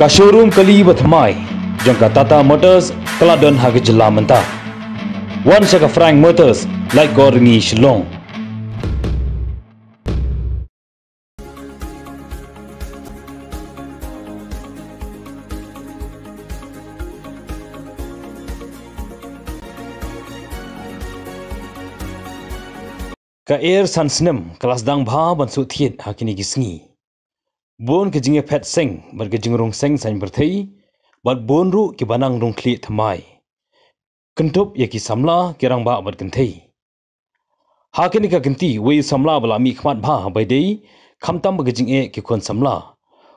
ka showroom kali with mai jangka tata motors kladon hage jilla manta one frank motors like gorni shlong ka air sansnem kelas dang bha bansu thiet hakini gisngi bon ke jinge phet seng bar ke jingrong seng sain bar thei bar bon ru ke banang rong khli thmai kantop ye ki samla ke rang ba bar kan thei ha ke ni ka ginti we samla bala mi khmat bha ba dei khamtam ba jing e ke khon samla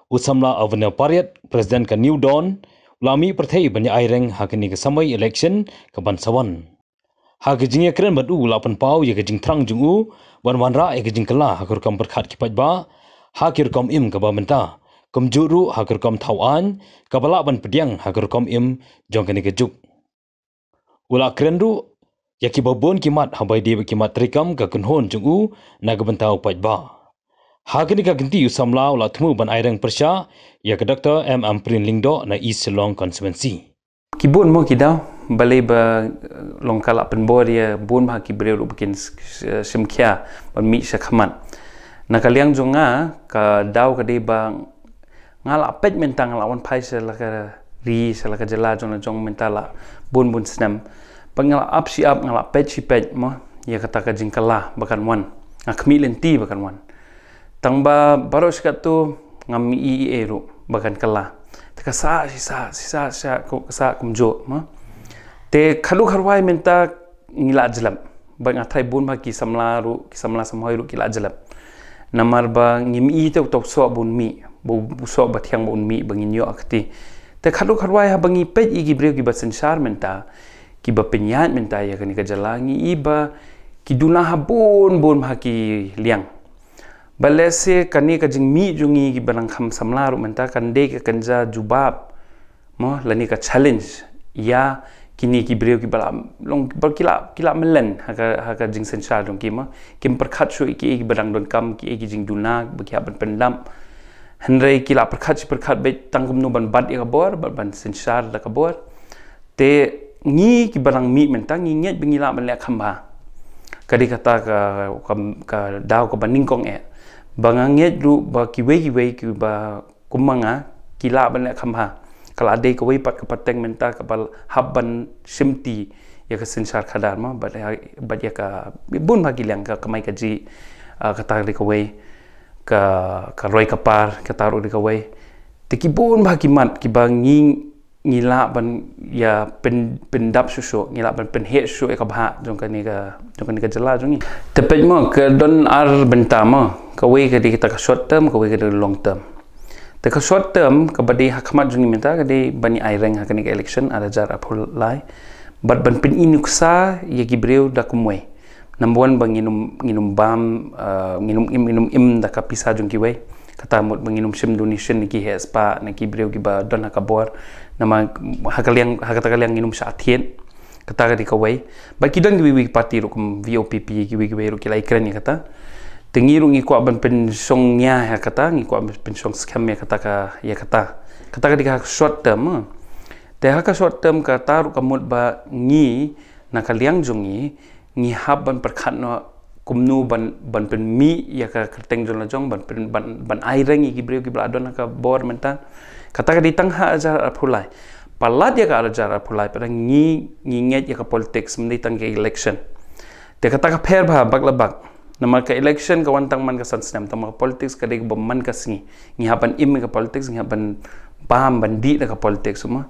u samla avne pariyat president ka new dawn lami prathei banya ai reng ha ke ni ka samai election ka ban sawan ha ke jing e kren ba du lapan pau ye ke jing thrang jung u ban wan ra ye ke jing kala ha kur kam par khat ki pa ba hakir kom im ka ba kum juru hakir kom thau an ban pdiang hakir kom im jong kejuk. ula krendu, ru ya ki ba bon ki mat ha bai de ki mat trikam ka kun hon na ka ban thau ka ni ka ula thmu ban ai rang prsha ya ka doctor m am prin ling na east long consistency ki bon mo ki da bale ba longkala pen bor ya bon ma ki bre ru bkin ban mi sha na kaliang jo nga ka dau ka diba nga la pet mentang la wan pai sel ka ri sel ka jela jo na jong mentala bun bun snem pangala ap si ap nga la pet si pet mo ya kata ka jing kala bakan wan nga kmi len bakan wan tang ba baros ka tu nga mi i ero bakan kala ta ka sa si sa si sa si sa ko sa kum jo mo te khalu kharwai menta ngila jlam ba nga thai bun ba ki samla ru ki samla samhoi ru ki la jlam namar ba ngim i tok tok so bun mi bo so ba thyang bun mi bang in yo akti te khalu khalwa ya ha bang i i gi breu gi ba sanchar menta ki ba penyat menta ya kan ka jalangi i ba ki duna ha bun bun ma ha ki liang bale se kani ka jing mi jungi gi banang kham samlaru menta kan de ka kanja jubab mo lani ka challenge ya Kini ni ki breu ki bala long bal kila melen haka haka jing sen sha dong kima kim perkhat khat shu ki ek badang don kam ki ek jing dulna ba kya ban pen lam hanrei kila par khat par be tangum no ban bad e gabor ban ban sen sha la gabor te ngi ki balang mi men tangi nyet bingila ban le khamba kadi kata ka ka, ka dau ka baning kong e bangang nyet ru ba ki we ki we ki ba kumanga kila ban le khamba kalau ada ikut wipat ke penting minta kapal haban simti ya ke sinsar kadar ma bagi bagi ke bun bagi yang ke kemai ke ji ke tarik ke ke ke roi ke par ke taruh di ke bun bagi mat ki bangi ngila ban ya pen pendap susu ngila ban pen he susu ke bah jong ke jong ke jela jong ni tepat ke don ar bentama ke wei ke kita ke short term ke wei ke long term teka short term kepada Hak hakamat juni minta kepada bani aireng hakani ka election ada jar apul lai but ban pin inuksa ye gibril da kumwe number one bang inum inum bam uh, inum im inum im da kapisa jungi we kata mut menginum sim donation ni ki hespa ni ki breu ki ba dona kabor nama hakal yang hakata kal yang inum saathien kata ka dikawai ba ki don ki wi wi party rukum vopp ki wi wi ru ki lai kren ni kata tingirung iko aban pensong nya ya kata iko aban pensong scam ya kata ka ya kata kata ka dikak short term teh ka short term ka taruk kamut ba ngi na kaliang jungi ngi haban perkhan no kumnu ban ban pen mi ya ka kerteng jona jong ban pen ban ban airang iki breu ki bladon ka bor mentan kata ka ditang ha aja apulai palat ya ka aja apulai pada ngi ngi ngi ya ka politics mendi tang ke election teh kata ka per ba bak la bak Nama ke election kawan tang man ke san senam tang ke politics ke dek beman ke sini. Ni haban im ke politics ni haban paham bandi ke politics semua.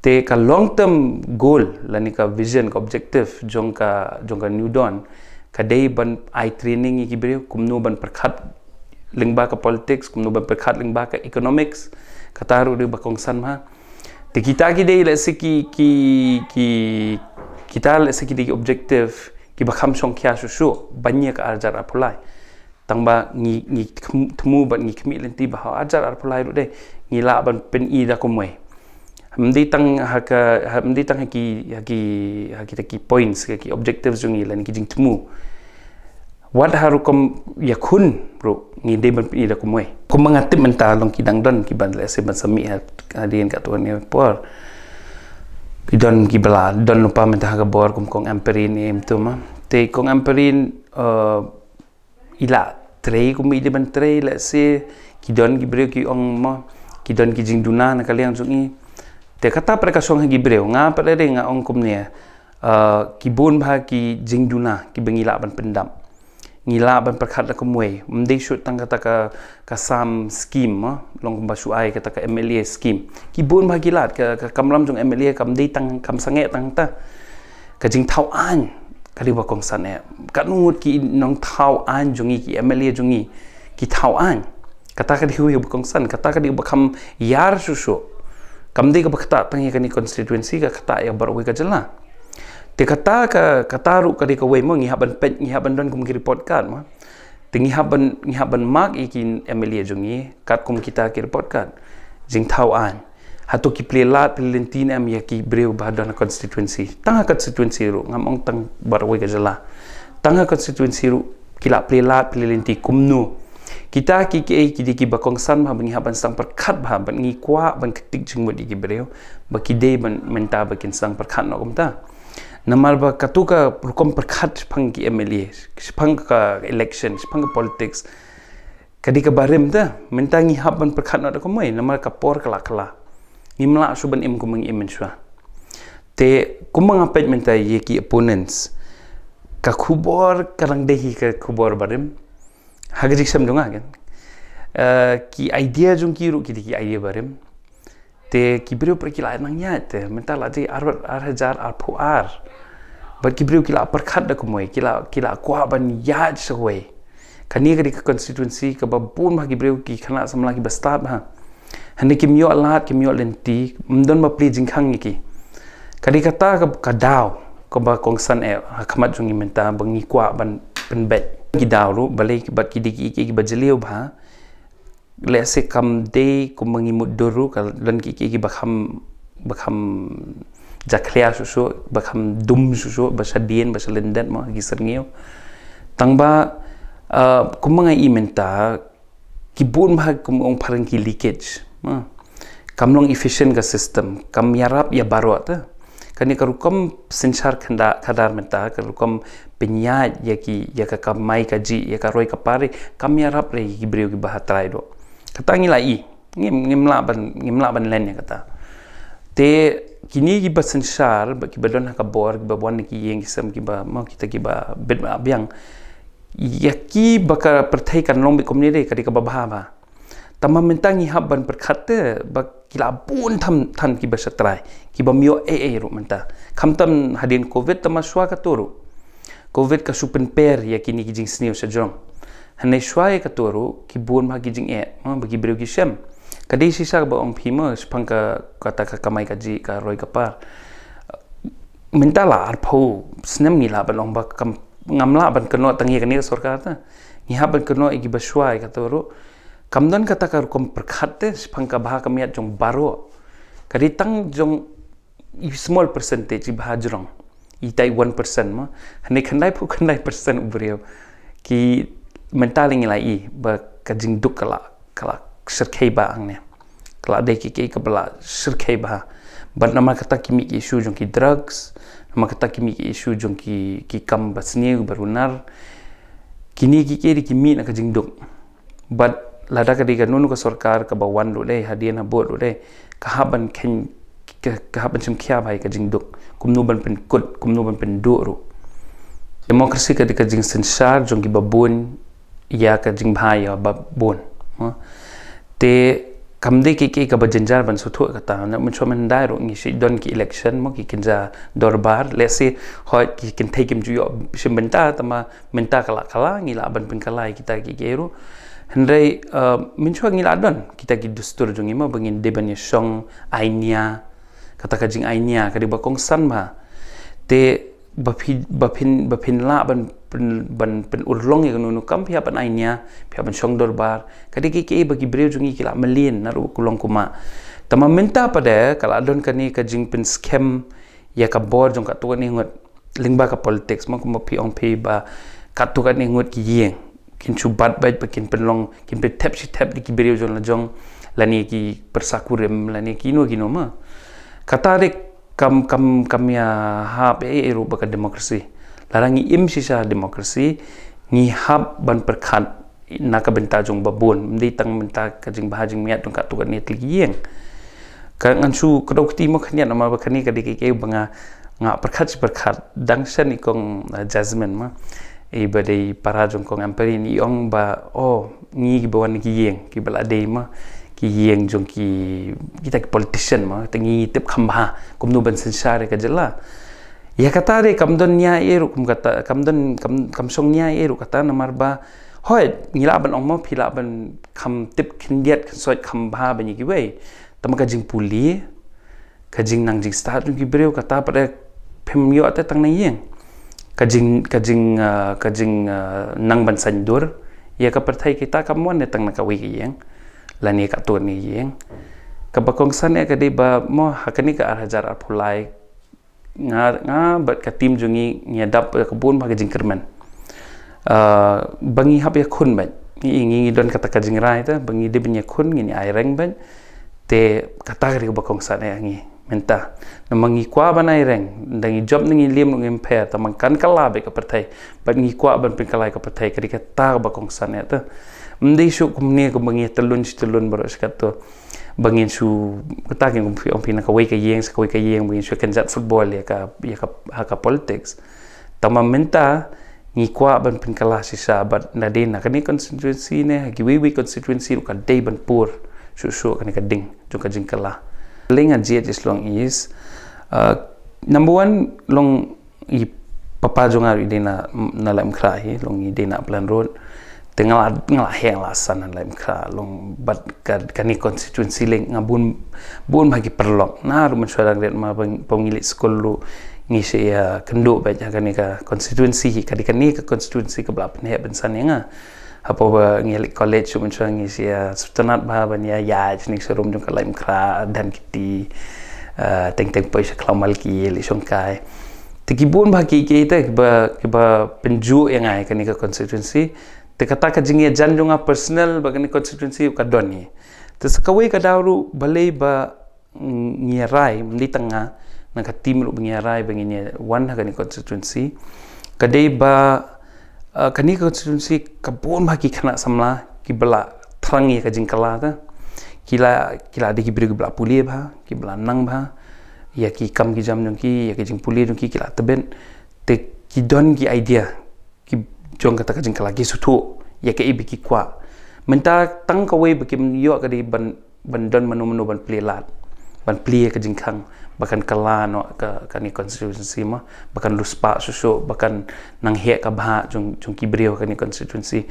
Te ka long term goal la ni ka vision ka objective jong ka jong ka new dawn ka dei ban i training ki bre kum no ban perkhat lingba ke politics kum no ban perkhat lingba ke economics ka taru de ba kongsan ma. Te kita ki dei la ki ki kita la seki dei objective ki ba kham song kya su su banye ka arjar apulai tang ba ngi ngi thmu ba ngi khmi len ti ba ha arjar apulai ru de ngi la ban pen i da ko mwe hamdi tang ha ka hamdi tang ha ki ya ki ha ki ta ki points ki ha ki objectives jung i len ki jing thmu wat ha ru kom ya khun ru ngi de ban pen i da ko mwe ko mangat mental long ki dang don ki ban le se ban sami ha dien ka tuan ni por i don gi don lupa mentah me ta gabor kong amperin em tu ma te kong amperin uh, ila tre kom i ban tre la se ki don gi breu ki ong ma ki don gi jing duna na kalian zung i te kata pre ka song gi breu nga pre re nga ong kom ne uh, ki bon ba ki jing duna ki bengila ban pendam ngi laban perkhat la ko mwe mdi shu tang ka ka ka sam scheme ma ah. long ba shu ai ka ka mla scheme ki bun ba ki ka kamlam jong mla kam dei tang kam sange tang ta ka jing thau an ka li ba kong san ne ka nu ki nong thau an jong ki mla jong ki ki thau an ka ka di hu kong san ka ta ka di ba kam yar shu shu kam dei ka ba ta tang ye ka ni constituency ka e ka ya bar we ka jela Ti kata ka kata ru ka dik away mo ngi haban pet ngi haban don kum kiri podcast mo. Ti ngi haban ngi haban mak ikin Amelia jungi kat kum kita kiri podcast. Jing tau an. Hatu ki play lat pelentin am ya ki breu badan constituency. Tanga constituency ru ngam ong tang barwe ka jela. Tanga constituency ru kilak play lat pelentin kum nu. Kita ki ki ki di ki bakong san ma bengi haban sang perkat ba ban ngi kwa ban ketik jing mo di ki breu. Ba ki de ban menta ba kin sang perkat no kum ta namalba katuka rukom perkat pang ki emelie sipang ka election sipang ka politics kadika barem ta mentangi haban perkat na ko mai namal ka por kala kala imla suban im kumang imen swa te kumang apet menta ye ki opponents ka khubor kalang dehi ka khubor barem hagrik sam dunga kan ki idea jung ki ru ki idea barem Τε κυπρίου πρέπει να είναι γιατε, μετά λάτι αρχαζάρ αρπού αρ. Βα κυπρίου κυλά απαρκάντα κομμόι, κυλά κυλά κουάμπαν γιάτ σε γουέι. Κανίγρη κα κονστιτουενσί, κα μπαμπούν μα κυπρίου κυ χανά σαμλά κυ μπαστάρ μα. Χανή κυ μιό αλάτ κυ μιό λεντί, μντον μα πλή τζιγκάνγι κυ. Κανή κατά κα κατάω, κα μπα κονσάν ε, ακαμάτ ζουνγι μετά, μπαν γι κουάμπαν πενμπέτ. Κι δάρου, μπαλέ κυ μπα κυ δίκη κυ μπα τζελίου μπα let's say come day ko mengimut doru kal lan ki ki bakham bakham jaklia susu bakham dum susu basa dien basa lendat mah gi serngiu tangba uh, ko menga imenta ki bun bah ko ong parang ki leakage ma kam long efficient ga system kam yarap ya baro ta kani ka rukam sinchar khanda khadar menta ka rukam penya ya ki ya ka mai ka ji ya ka roi ka pare kam yarap re ki brio ki bahatrai do kata ni lagi e. ni mla melaban ni mla lain ya kata te kini kita sensar kita dona kabor kita buat niki yang kita kita mau kita kita bed abang ah, ya ki baka pertai kan lombi komunide kari kaba bahawa tama mentangi haban perkata bakila pun tam tam ki basa trai ki ba mio e e ru menta kam tam hadin covid tama swa ka toru covid ka supen per ya kini ki jing sniu sa jong hanya suai ka toru ki bon bagi gi jing e ma ba gi sem ka dei si sa ba ong phi ma spang ka ka ta ka kapar. ka ji ka roi ni la ban ong ba kam ngam la ban ka kene tang ye ni ka sarkar ta ni ha ban ka no gi ba swae ka toru kam don ka ta ka kom prakhat te spang ka ba jong baro ka tang jong small percentage ba jrong i one percent ma hanya khandai pho percent ubrio ki mental ini lagi berkejing duk kala kala serkei bahang ni kala deki kei kebala serkei bahang but nama kata kimi ki isu jungki drugs nama kata kimi ki isu jungki ki kam basni berunar kini ki kei ki mi nak jing duk but lada kadi ka nunu ka sorkar ka bawan lu dei hadiena bo lu dei kahaban ken kahaban chum kya bhai ka jing duk kumnu ban pen kut kumnu ban pen do ru demokrasi ka dikajing sensar jungki babun ya ka jing pha ya ba bon te kam de ki ki ka ba jinjar ban su thuk ta na mun chomen dai ro ngi si don ki election mo ki kinja dorbar le si ho ki kin take him ju yo shim ban ta ta ma men ta kala kala ngi la ban pin kala ki ta ki ge ro hendre mun chwa ngi la don ki ta ki dustur jung ima bangin de ban song ainya kata ka jing ainya ka de ba kong san ma te บัพินบัพินบัพินละบันเป็นบันเป็นอุดร่องอย่างนู้นคำพิยาบันไอเนียพิยาบันช่องดอร์บาร์คดีกี่กี่บักกิเบรียจงี้กี่ละมันเลียนนารูกุลงคุมาแต่มาเมนต้าประเดี๋ยวกลาดอนคันนี้กับจิงเป็นสเคมยากับบอร์จงกับตัวนี้งดลิงบากับ politics มันคุมาพี่องพี่บากับตัวนี้งดกี่เยงกินชูบัตไปกินเป็นลองกินเป็นแทบชิแทบดิกิเบรียจงละจงและนี่กี่ประสาคุเรมและนี่กี่นู้กี่นู้มาคาตาเด็ก kam kam kam ya hab e e rupa ka demokrasi larangi im sisa demokrasi ni hab ban perkat na ka benta jong babun mdi tang menta ka jing bahaj miat dong ka tukat ni tli yeng ka ngan su ka dok ti mo khani na ma ba khani ka dik ke banga nga perkat si perkat dang sen i kong ma e ba dei para jong kong amperin iong ba o ni gi bawan gi yeng ki bala dei ma กี่ยงจงกี่กี่แต่ politician มาแต่งี้ติบคำบ้ากุมดูบันสินชาเรกจัลล่ายาคตาเรกคำดนเนียเอรุคุมกัตตาคำดนคำคำทรงเนียเอรุคัตตานมารบาหอยงี้ละบันออกมาพิละบันคำติบขินเดียดสวยคำบ้าเป็นยี่กี่เว้ยแต่มันก็จิงปุลีก็จิงนางจิงสตาร์จงกี่เบรียวคัตตาประเดพิมยอดแต่ตั้งนี้ยังก็จิงก็จิงก็จิงนางบันสันดูร์ยาคประเทศกิตาคำว่าเนตั้งนักวิกิยัง la ni ka tuan ni yeng. Ka ba kong san ka di ba mo haka ni ka arhajar arpulai nga nga bat ka tim jungi ni adap ka bun ba ka jingkerman. Uh, bangi hap ya kun ba ni ingi ngi don kata ka jingrai ta bangi di ba kun ngi ni aireng ba te kata ka di ba kong san ngi minta na mangi kwa ba na ireng ndang i job ngi lim ngi impair ta mangkan kala ba ka pertai ba ngi kwa ba pin kala ka pertai ka di ka ta ba kong san ta mendei shu kumni ko bangi telun si telun baru sekat tu bangi su ketak yang pi ompi na kawai ka yeng kawai ka yeng bangi shu kenzat football ya ka ya ka ha politics tama menta ni kwa ban pin si sa ba na de na kani constituency ne ha kiwi wi constituency ka de ban pur su su kani ka ding jo jengkalah. jing kala ling a is uh, number one long i papa jo ngari de na na long i de plan road tengalat yang lah sana lem ka long bat ka kani constituency link ngabun bun bagi perlok nah rumah suara ngret ma pemilik sekolah ngisi ya kendo banyak kani ka constituency ka di kani ka constituency ke belah penyak bensan yang apa ba ngelik college rumah suara ngisi ya sutenat bah banya ya, ya jenik serum jumpa lem kra dan kiti eh, teng teng poisa kelau malki yelik sungkai Tapi bun bagi kita ke ba ke ba penjuk yang ay kani ka constituency te kata ka jingi janjunga personal bagani constituency ka doni te sakawai ka dauru balai ba mm, ngirai mli tanga na ka tim lu ngirai bagani wan ha gani constituency ka dei ba eh, kani constituency ka bon ba ki kana samla ki bala trangi ka jingkala ka kila kila de ki bri bla puli ba ki bla nang ba ya ki kam ki jam nyong ki ya ki jing puli nyong ki kila teben te ki don ki idea jom kata kajin ke lagi sutu ya ke ibi eh, ki kwa menta tang ka we bikim yo ka di ban ban don manu manu ban pli lat ban pli ka jing khang bakan kala no ka ka ni constituency ma bakan luspa susu bakan nang he ka bha jong jong kibrio ka ni constituency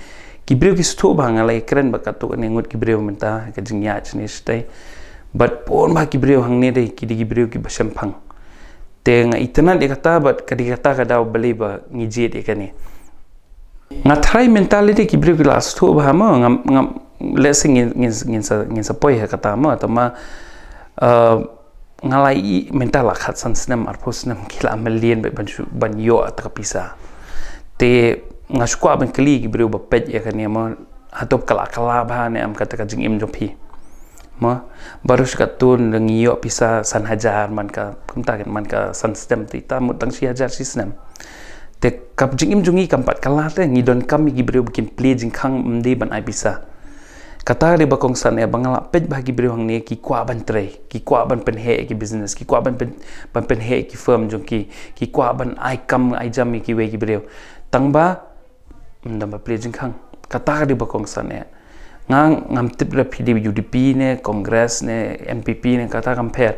kibrio ki sutu bang ala ikren ba ka tu ka ni ngut kibrio menta ka jing ya chni stai but pon ba kibrio hang ne de ki di kibrio ki basham phang teng itna de kata bat ka di beli ba ngijit ikani e nga thai mentality ki bri glass tu, ba ma nga nga lesing ngin ngin sa ngin sa poi ha kata ma ta ma uh, nga lai mental akha san snem ar pho snem khila million ba ban ban yo at ka pisa te nga skwa ban kli ki bri ba pet ya ni ma hatop kala kala ba ne am kata ka jing im jo phi ma barus ka tun ngi yo pisa san hajar man ka kum ta man ka san snem ti ta mu tang si hajar si snem te kap jing im jungi kampat kala te ngi don kam mi gibrio bukin jing kang mde ban ai bisa kata re ba kong san e bangala pe ba gibrio hang ne ki kwa ban tre ki kwa ban pen he ki business ki kwa ban pen ban pen he ki firm jung ki ki kwa ban ai kam ai jam ki we gibrio tang ba mda ba ple jing kang kata re ba kong san e ngang ngam tip re pdi udp ne congress ne mpp ne kata kam per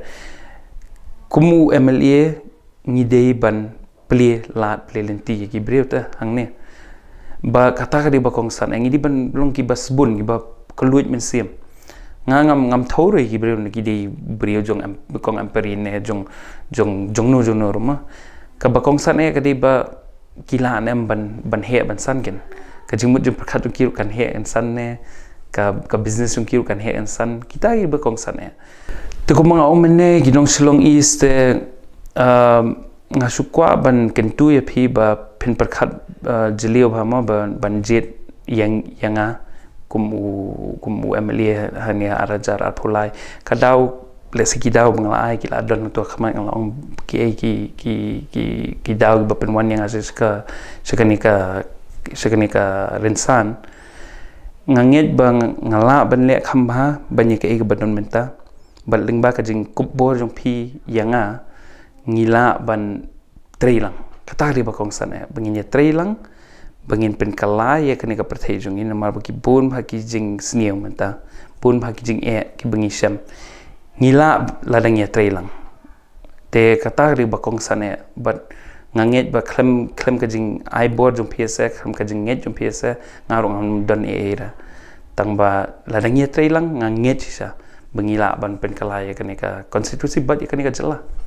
kumu mla ngi ban pli lat pli lenti ki breu ta eh, hang ne ba kata ka di ba kong san engi di ban long ki bas bun ki ba kluit men sim nga ngam ngam thau re ki breu ne ki di breu jong am kong am peri ne jong jong jong no jong no ma eh. ka ba kong san e ka di ba kila ne ban ban he ban san gen ka jing mut jong prakha jong ki kan he en san ne ka ka business jong ki kan he en san kita ki ba kong san e te ko mga omen ne ki long silong east e, um งาชุกว่าบันกันตุยพี่บะพินประคัดเอ่อจิลิโอบามาบันบันเจ็ดยังยังอ่ะกุมูกุมูเอเมเลียฮันเนียอาราจาร์อาร์พูไลคาดาวเลสกิดาวบังลาไอกิลาดอนตัวขมังลองกี่กี่กี่กี่กี่ดาวบะเป็นวันยังอาจจะสกะสกะนิกะสกะนิกะเรนซานงังเงบังงลาบันเลียคำพะบันยังเกี่ยกับดอนเมนตาบันลิงบ้ากจิงกุบบัวจงพียังอ่ะ ngila ban trei lang. Kata hari ba kong sana, bangin ya trei lang, bengin pen kalai ya kene ka pertei jong ina mar baki bun baki jing sniu menta, bun baki jing e ki bengi sham, ngila ladang ya trei Te kata hari ba kong sana, but ngangit ba klem klem ka jing ai bor jong piasa, klem ka jing ngit jong piasa, ngarong ang don e era. Tang ba ladang ya trei lang, sa. sha, bengila ban pen kalai ya konstitusi bat ya jelah.